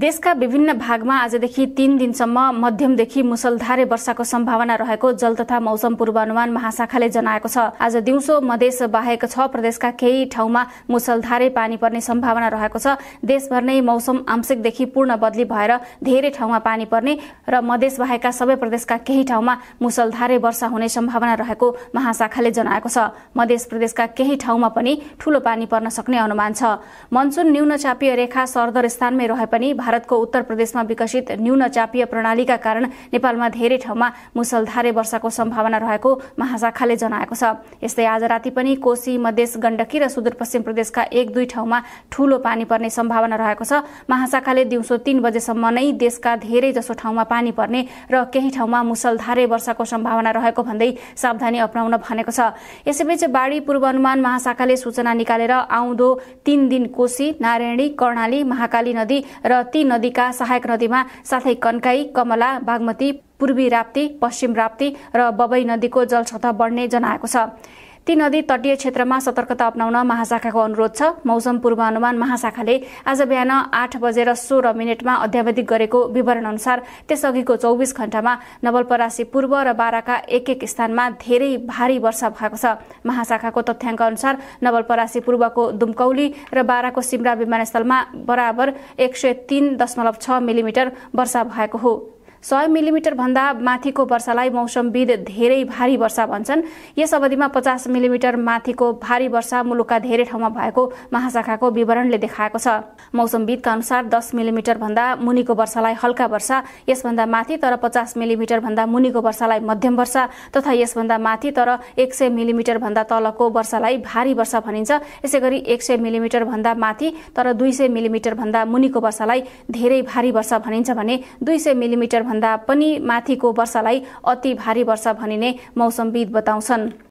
देशका विभिन्न भागमा आजदेखि तीन दिनसम्म मध्यमदेखि मुसलधारे वर्षाको सम्भावना रहेको जल तथा मौसम पूर्वानुमान महाशाखाले जनाएको छ आज दिउँसो मधेस बाहेक छ प्रदेशका केही ठाउँमा मुसलधारे पानी पर्ने सम्भावना रहेको छ देशभर नै मौसम आंशिकदेखि पूर्ण बदली भएर धेरै ठाउँमा पानी पर्ने र मधेस बाहेकका सबै प्रदेशका केही ठाउँमा मुसलधारे वर्षा हुने सम्भावना रहेको महाशाखाले जनाएको छ मधेस प्रदेशका केही ठाउँमा पनि ठूलो पानी पर्न सक्ने अनुमान छ मनसुन न्यून चापीय रेखा सरदर स्थानमै रहे पनि भारतको उत्तर प्रदेशमा विकसित न्यून चापीय प्रणालीका कारण नेपालमा धेरै ठाउँमा मुसलधारे वर्षाको सम्भावना रहेको महाशाखाले जनाएको छ यस्तै आज राति पनि कोशी मधेस गण्डकी र सुदूरपश्चिम प्रदेशका एक दुई ठाउँमा ठूलो पानी पर्ने सम्भावना रहेको छ महाशाखाले दिउँसो तीन बजेसम्म नै देशका धेरै जसो ठाउँमा पानी पर्ने र केही ठाउँमा मुसलधारे वर्षाको सम्भावना रहेको भन्दै सावधानी अपनाउन भनेको छ यसैबीच बाढी पूर्वानुमान महाशाखाले सूचना निकालेर आउँदो तीन दिन कोशी नारायणी कर्णाली महाकाली नदी र राप्ती नदीका सहायक नदीमा साथै कन्काई कमला बागमती पूर्वी राप्ती पश्चिम राप्ती र बबई नदीको जलसतह बढ्ने जनाएको छ ती नदी तटीय क्षेत्रमा सतर्कता अप्नाउन महाशाखाको अनुरोध छ मौसम पूर्वानुमान महाशाखाले आज बिहान आठ बजेर सोह्र मिनटमा अध्यावधिक गरेको विवरण अनुसार त्यसअघिको चौबिस घण्टामा नवलपरासी पूर्व र बाराका एक एक स्थानमा धेरै भारी वर्षा भएको छ महाशाखाको तथ्याङ्क अनुसार नवलपरासी पूर्वको दुमकौली र बाराको सिमरा विमानस्थलमा बराबर एक सय तीन दशमलव छ मिलिमिटर वर्षा भएको हो सय भन्दा माथिको वर्षालाई मौसमविद धेरै भारी वर्षा भन्छन् यस अवधिमा पचास मिलिमिटर माथिको भारी वर्षा मुलुकका धेरै ठाउँमा भएको महाशाखाको विवरणले देखाएको छ मौसमविदका अनुसार दस भन्दा मुनिको वर्षालाई हल्का वर्षा यसभन्दा माथि तर पचास भन्दा मुनिको वर्षालाई मध्यम वर्षा तथा यसभन्दा माथि तर एक सय भन्दा तलको वर्षालाई भारी वर्षा भनिन्छ यसै गरी एक सय मिलिमिटरभन्दा माथि तर दुई सय भन्दा मुनिको वर्षालाई धेरै भारी वर्षा भनिन्छ भने दुई सय मिलिमिटर भन्दा पनि माथिको वर्षालाई अति भारी वर्षा भनिने मौसमविद बताउँछन्